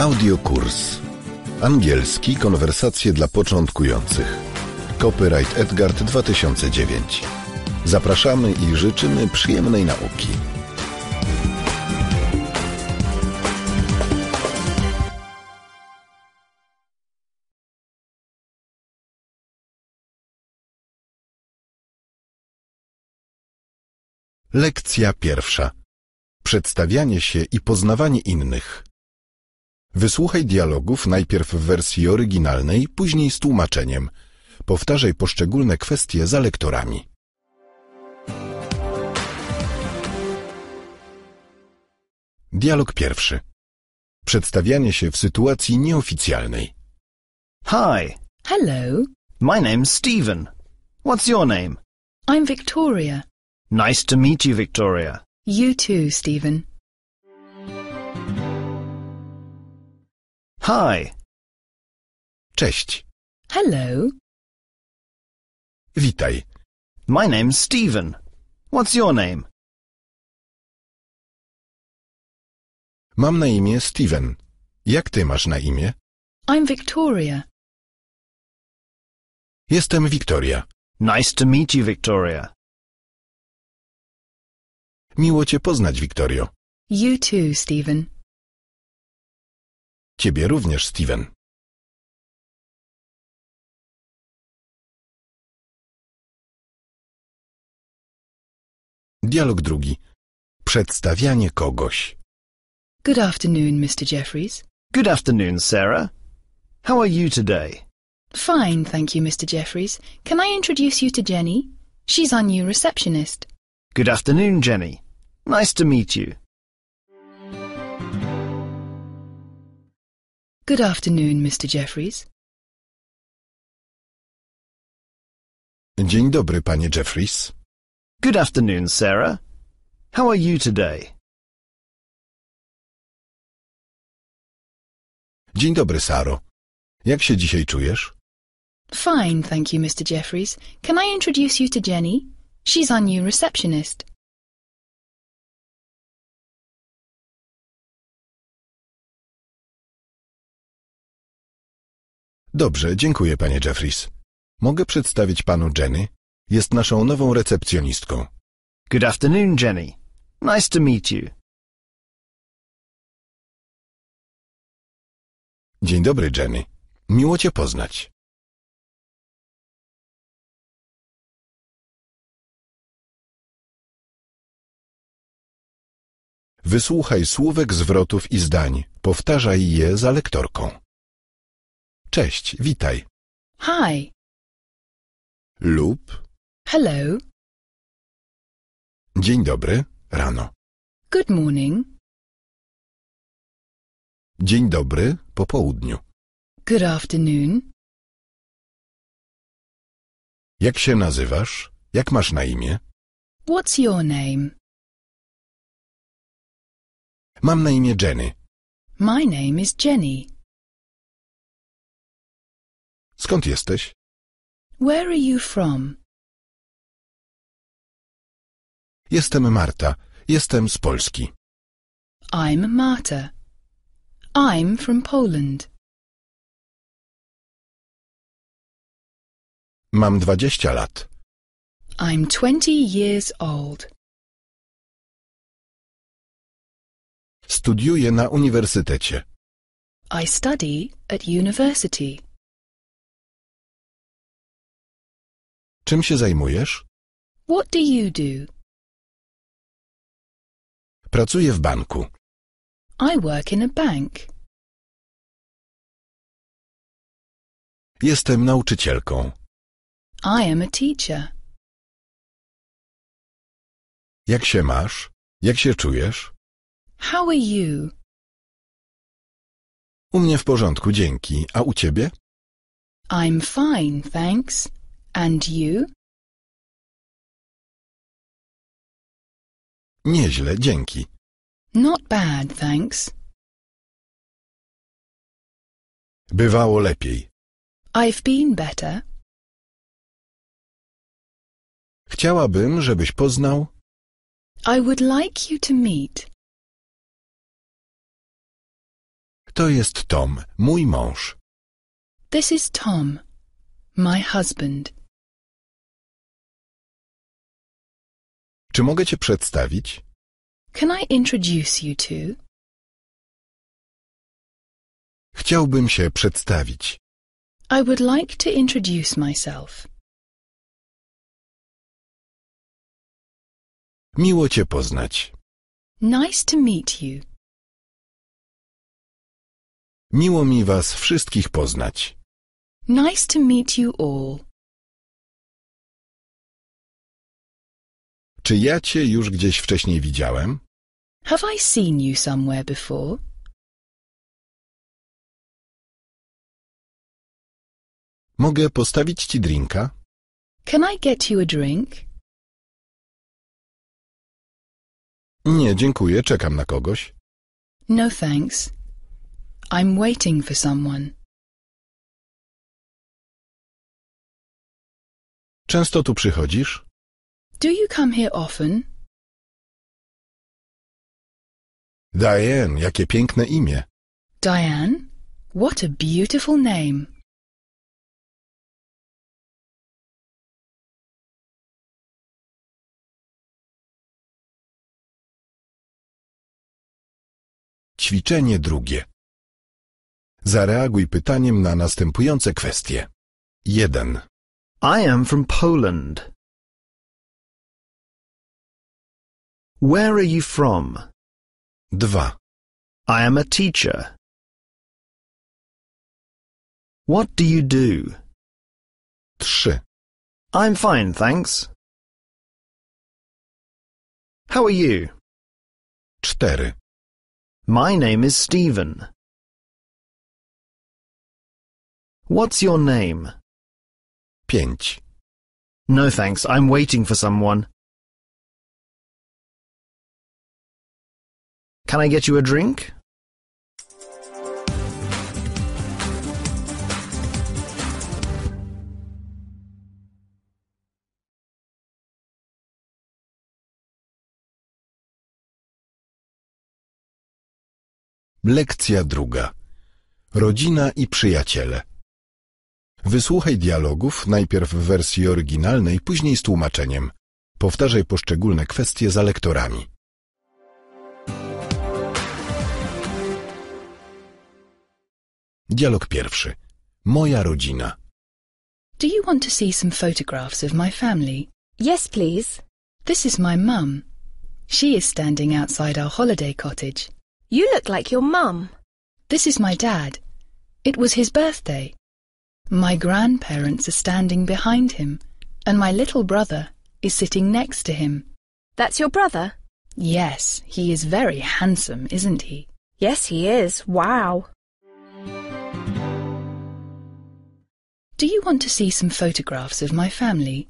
Audiokurs. Angielski konwersacje dla początkujących. Copyright Edgard 2009. Zapraszamy i życzymy przyjemnej nauki. Lekcja pierwsza. Przedstawianie się i poznawanie innych. Wysłuchaj dialogów najpierw w wersji oryginalnej, później z tłumaczeniem. Powtarzaj poszczególne kwestie za lektorami. Dialog pierwszy. Przedstawianie się w sytuacji nieoficjalnej. Hi, Hello, my name's Stephen. What's your name? I'm Victoria. Nice to meet you, Victoria. You too, Stephen. Hi. Cześć. Hello. Witaj. My name's Stephen. What's your name? Mam na imię Steven. Jak ty masz na imię? I'm Victoria. Jestem Victoria. Nice to meet you, Victoria. Miło cię poznać, Victorio. You too, Stephen. Ciebie również, Steven. Dialog drugi. Przedstawianie kogoś. Good afternoon, Mr. Jeffries. Good afternoon, Sarah. How are you today? Fine, thank you, Mr. Jeffries. Can I introduce you to Jenny? She's our new receptionist. Good afternoon, Jenny. Nice to meet you. Good afternoon, Mr. Jeffries. Dzień dobry, panie Jeffries. Good afternoon, Sarah. How are you today? Dzień dobry, Saro. Jak się dzisiaj czujesz? Fine, thank you, Mr. Jeffries. Can I introduce you to Jenny? She's our new receptionist. Dobrze, dziękuję, panie Jeffries. Mogę przedstawić panu Jenny? Jest naszą nową recepcjonistką. Good afternoon, Jenny. Nice to meet you. Dzień dobry, Jenny. Miło cię poznać. Wysłuchaj słówek, zwrotów i zdań. Powtarzaj je za lektorką. Cześć, witaj. Hi. Lub hello. Dzień dobry, rano. Good morning. Dzień dobry, po południu. Good afternoon. Jak się nazywasz? Jak masz na imię? What's your name? Mam na imię Jenny. My name is Jenny. Skąd jesteś? Where are you from? Jestem Marta. Jestem z Polski. I'm Marta. I'm from Poland. Mam 20 lat. I'm 20 years old. Studiuję na uniwersytecie. I study at university. Czym się zajmujesz? What do you do? Pracuję w banku. I work in a bank. Jestem nauczycielką. I am a teacher. Jak się masz? Jak się czujesz? How are you? U mnie w porządku, dzięki. A u ciebie? I'm fine, thanks. And you? Nieźle, dzięki. Not bad, thanks. Bywało lepiej. I've been better. Chciałabym, żebyś poznał. I would like you to meet. To jest Tom, mój mąż. This is Tom, my husband. Czy mogę cię przedstawić? Can I introduce you to? Chciałbym się przedstawić. I would like to introduce myself. Miło cię poznać. Nice to meet you. Miło mi was wszystkich poznać. Nice to meet you all. Czy ja cię już gdzieś wcześniej widziałem? Have I seen you somewhere before? Mogę postawić ci drinka? Can I get you a drink? Nie, dziękuję, czekam na kogoś. No thanks. I'm waiting for someone. Często tu przychodzisz? Do you come here often? Diane, jakie piękne imię. Diane? What a beautiful name. Ćwiczenie drugie. Zareaguj pytaniem na następujące kwestie. 1. I am from Poland. Where are you from? Dwa. I am a teacher. What do you do? Trzy. I'm fine, thanks. How are you? Cztery. My name is Stephen. What's your name? Pięć. No thanks, I'm waiting for someone. Can I get you a drink? Lekcja druga. Rodzina i przyjaciele. Wysłuchaj dialogów, najpierw w wersji oryginalnej, później z tłumaczeniem. Powtarzaj poszczególne kwestie za lektorami. Dialog pierwszy. Moja rodzina. Do you want to see some photographs of my family? Yes, please. This is my mum. She is standing outside our holiday cottage. You look like your mum. This is my dad. It was his birthday. My grandparents are standing behind him, and my little brother is sitting next to him. That's your brother? Yes, he is very handsome, isn't he? Yes, he is. Wow. Do you want to see some photographs of my family?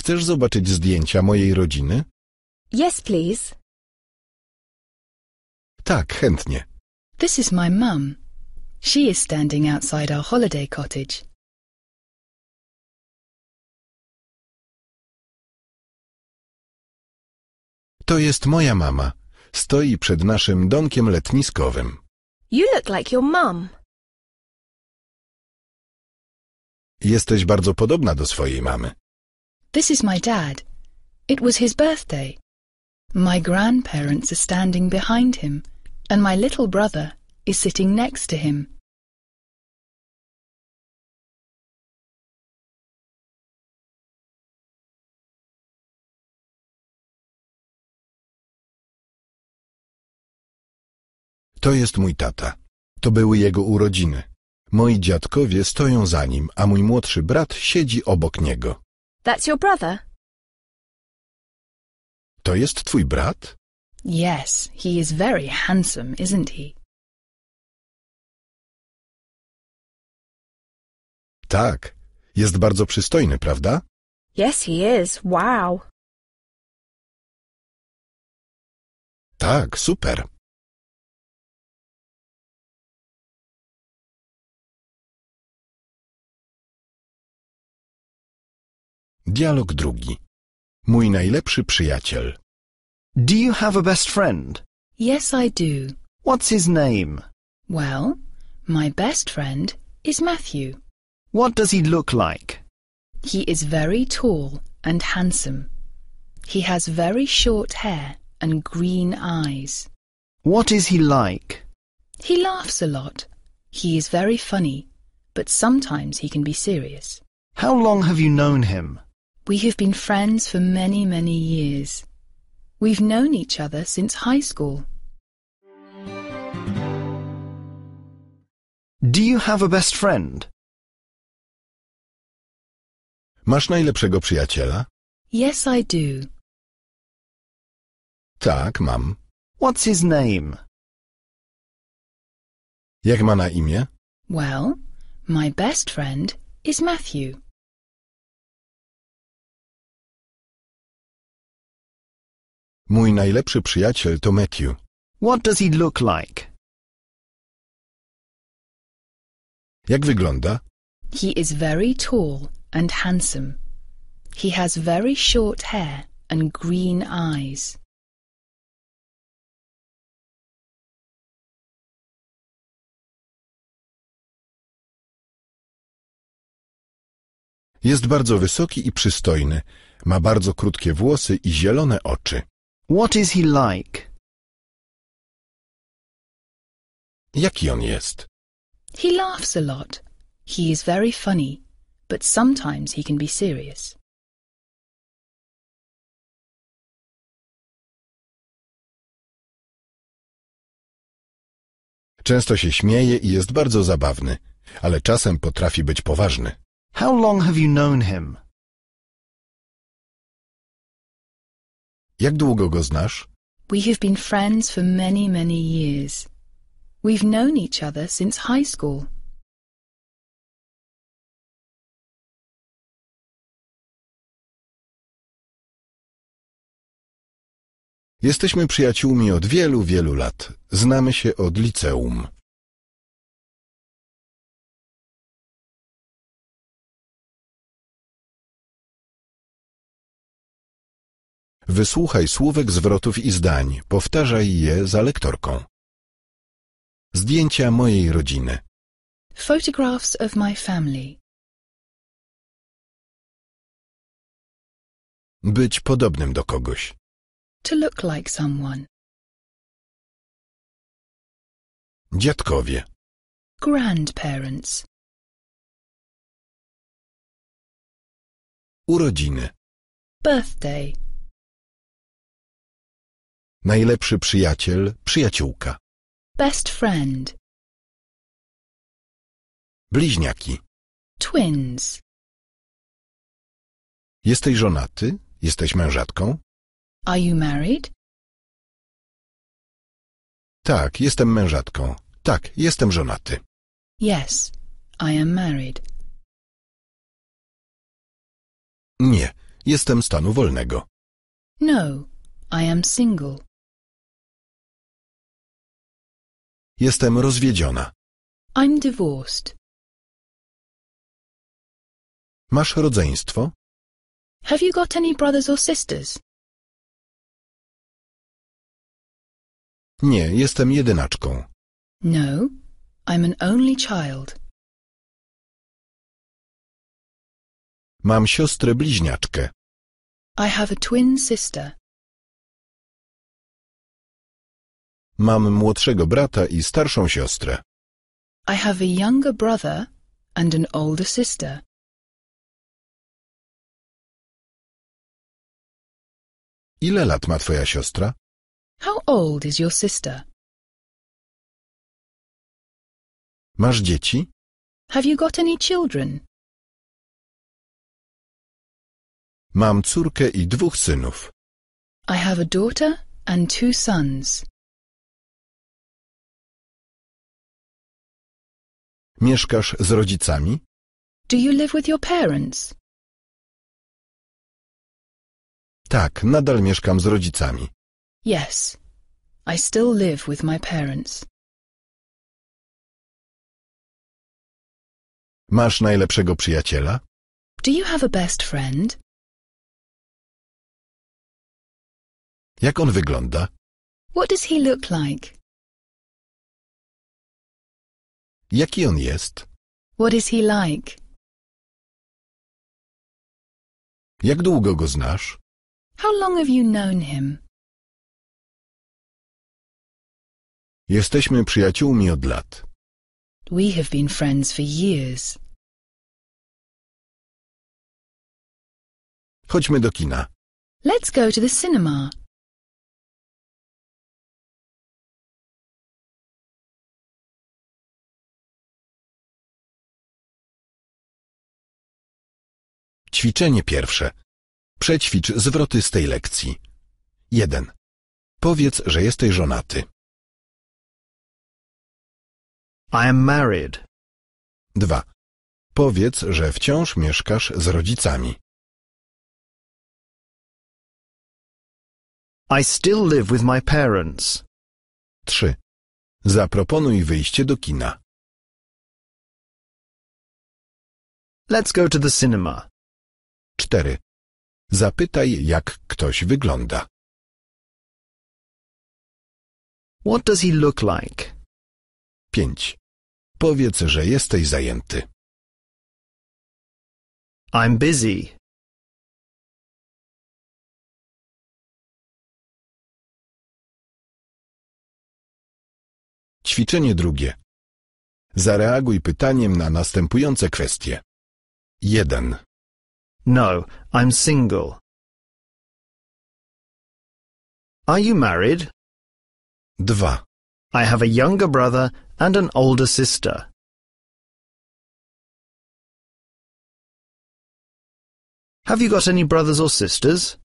Chcesz zobaczyć zdjęcia mojej rodziny? Yes, please. Tak, chętnie. This is my mum. She is standing outside our holiday cottage. To jest moja mama. Stoi przed naszym domkiem letniskowym. You look like your mum. Jesteś bardzo podobna do swojej mamy. This is my dad. It was his birthday. My grandparents are standing behind him, and my little brother is sitting next to him. To jest mój tata. To były jego urodziny. Moi dziadkowie stoją za nim, a mój młodszy brat siedzi obok niego. That's your brother? To jest twój brat? Yes, he is very handsome, isn't he? Tak, jest bardzo przystojny, prawda? Yes, he is. Wow. Tak, super. Dialog drugi. Mój najlepszy przyjaciel. Do you have a best friend? Yes, I do. What's his name? Well, my best friend is Matthew. What does he look like? He is very tall and handsome. He has very short hair and green eyes. What is he like? He laughs a lot. He is very funny, but sometimes he can be serious. How long have you known him? We have been friends for many, many years. We've known each other since high school. Do you have a best friend? Masz najlepszego przyjaciela? Yes, I do. Tak, mam. What's his name? Jak ma na imię? Well, my best friend is Matthew. Mój najlepszy przyjaciel to Matthew. What does he look like? Jak wygląda? He is very tall and handsome. He has very short hair and green eyes. Jest bardzo wysoki i przystojny. Ma bardzo krótkie włosy i zielone oczy. What is he like? Jaki on jest? He laughs a lot. He is very funny, but sometimes he can be serious. Często się śmieje i jest bardzo zabawny, ale czasem potrafi być poważny. How long have you known him? Jak długo go znasz? We have been friends for many, many years. We've known each other since high school. Jesteśmy przyjaciółmi od wielu, wielu lat. Znamy się od liceum. Wysłuchaj słówek zwrotów i zdań, powtarzaj je za lektorką. Zdjęcia mojej rodziny. Photographs of my family. Być podobnym do kogoś. To look like someone. Dziadkowie. Grandparents. Urodziny. Birthday. Najlepszy przyjaciel, przyjaciółka. Best friend. Bliźniaki. Twins. Jesteś żonaty? Jesteś mężatką? Are you married? Tak, jestem mężatką. Tak, jestem żonaty. Yes, I am married. Nie, jestem stanu wolnego. No, I am single. Jestem rozwiedziona. I'm divorced. Masz rodzeństwo? Have you got any brothers or sisters? Nie, jestem jedynaczką. No, I'm an only child. Mam siostrę bliźniaczkę. I have a twin sister. Mam młodszego brata i starszą siostrę. I have a younger brother and an older sister. Ile lat ma twoja siostra? How old is your sister? Masz dzieci? Have you got any children? Mam córkę i dwóch synów. I have a daughter and two sons. Mieszkasz z rodzicami? Do you live with your parents? Tak, nadal mieszkam z rodzicami. Yes, I still live with my parents. Masz najlepszego przyjaciela? Do you have a best friend? Jak on wygląda? What does he look like? Jaki on jest? What is he like? Jak długo go znasz? How long have you known him? Jesteśmy przyjaciółmi od lat. We have been friends for years. Chodźmy do kina. Let's go to the cinema. Ćwiczenie pierwsze. Przećwicz zwroty z tej lekcji. 1. Powiedz, że jesteś żonaty. I am married. 2. Powiedz, że wciąż mieszkasz z rodzicami. I still live with my parents. 3. Zaproponuj wyjście do kina. Let's go to the cinema. 4. Zapytaj, jak ktoś wygląda. What does he look like? 5. Powiedz, że jesteś zajęty. I'm busy. Ćwiczenie drugie. Zareaguj pytaniem na następujące kwestie. 1. No, I'm single. Are you married? Dva. I have a younger brother and an older sister. Have you got any brothers or sisters?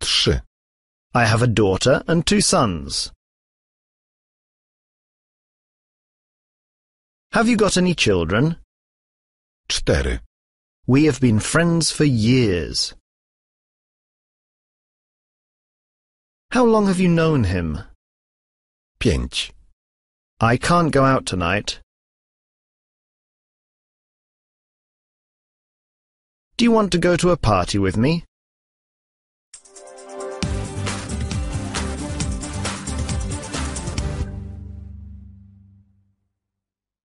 Trzy. I have a daughter and two sons. Have you got any children? Cztery. We have been friends for years. How long have you known him? Pięć. I can't go out tonight. Do you want to go to a party with me?